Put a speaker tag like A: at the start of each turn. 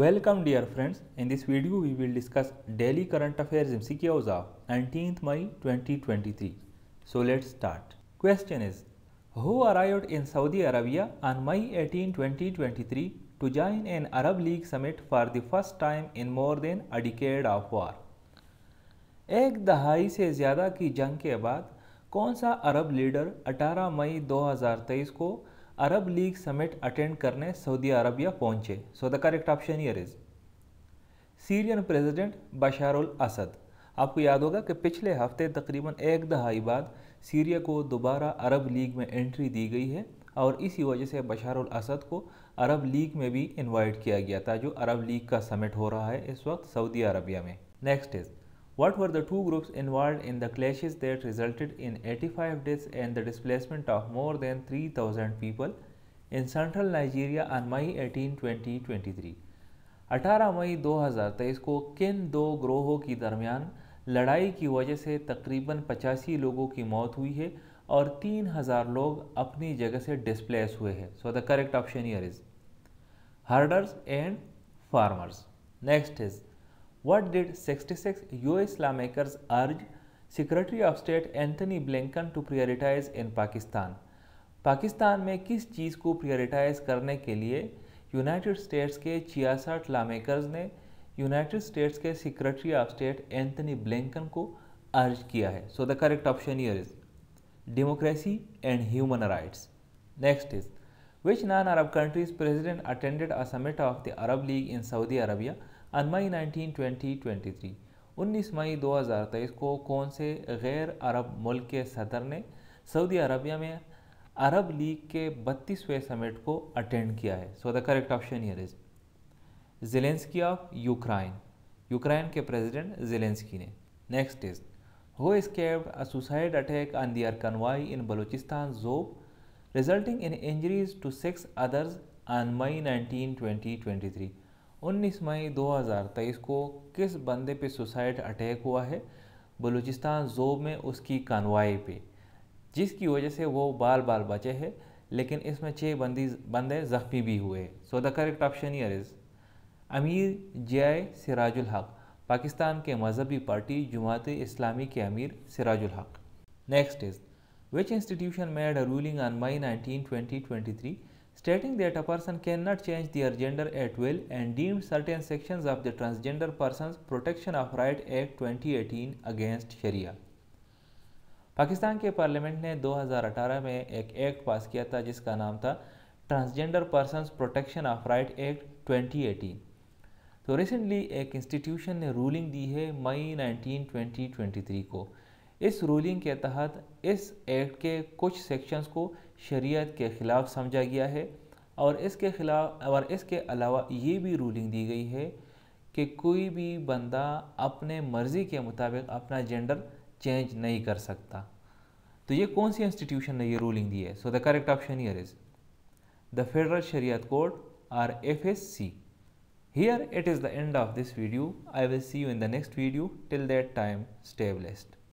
A: Welcome dear friends, in this video we will discuss daily current affairs MCQs of 19th May 2023. So let's start. Question is, who arrived in Saudi Arabia on May 18, 2023 to join an Arab League summit for the first time in more than a decade of war? एक दहाई से ज़्यादा की जंग के बाद कौन सा अरब लीडर 18 मई 2023 को अरब लीग समिट अटेंड करने सऊदी अरबिया पहुंचे so the correct option here is Syrian president Bashar al Assad आपको याद होगा कि पिछले हफ्ते तकरीबन एक दहाई बाद सीरिया को दोबारा अरब लीग में एंट्री दी गई है और इसी वजह से बशारुल असद को अरब लीग में भी इनवाइट किया गया था जो अरब लीग का समिट हो रहा है इस वक्त सऊदी अरबिया में next is What were the two groups involved in the clashes that resulted in 85 deaths and the displacement of more than 3,000 people in central Nigeria on May 18, 2023? 18 मई 2023 को किन दो ग्रोहों की दरमियान लड़ाई की वजह से तकरीबन पचासी लोगों की मौत हुई है और 3,000 लोग अपनी जगह से डिस्प्लेस हुए हैं so the correct option here is herders and farmers next is What did 66 US lawmakers urge secretary of state Antony Blinken to prioritise in Pakistan Pakistan में किस चीज़ को प्रायोरिटाइज करने के लिए यूनाइटेड स्टेट्स के छियासठ लामेकर्स ने यूनाइटेड स्टेट्स के secretary of state Antony Blinken को अर्ज किया है so the correct option here is democracy and human rights next is which non Arab countries president attended a summit of the Arab League in Saudi Arabia nineteen twenty twenty three उन्नीस मई तेईस को कौन से गैर अरब मुल्क के सदर ने सऊदी अरबिया में अरब लीग के बत्तीसवें समिट को अटेंड किया है so the correct option here is Zelensky of Ukraine Ukraine के प्रेजिडेंट जिलेंसकी ने next is who escaped attack suicide their on in convoy जो resulting in injuries to six others six मई nineteen twenty twenty three 19 मई 2023 को किस बंदे पे suicide attack हुआ है बलूचिस्तान जोब में उसकी कानवाई पे जिसकी वजह से वो बाल बाल बचे हैं लेकिन इसमें छः बंदी बंदे ज़ख्मी भी हुए so the correct option here is अमीर जय सिराजुल हक पाकिस्तान के मजहबी पार्टी जमात इस्लामी के अमीर Sirajul Haq next is which institution made a ruling on May nineteen twenty twenty three stating that a person cannot change their gender at will and deemed certain sections of the Transgender Persons Protection of Right Act 2018 against Sharia. Pakistan के parliament ने 2018 में एक act पास किया था जिसका नाम था transgender persons protection of right act 2018। तो रिसेंटली एक इंस्टीट्यूशन ने रूलिंग दी है मई 19 2023 को इस रूलिंग के तहत इस एक्ट के कुछ सेक्शंस को शरीयत के ख़िलाफ़ समझा गया है और इसके खिलाफ और इसके अलावा ये भी रूलिंग दी गई है कि कोई भी बंदा अपने मर्ज़ी के मुताबिक अपना जेंडर चेंज नहीं कर सकता तो ये कौन सी इंस्टीट्यूशन ने ये रूलिंग दी है so the correct option here is the Federal Shariat Court R F S C here it is the end of this video I will see you in the next video till that time stay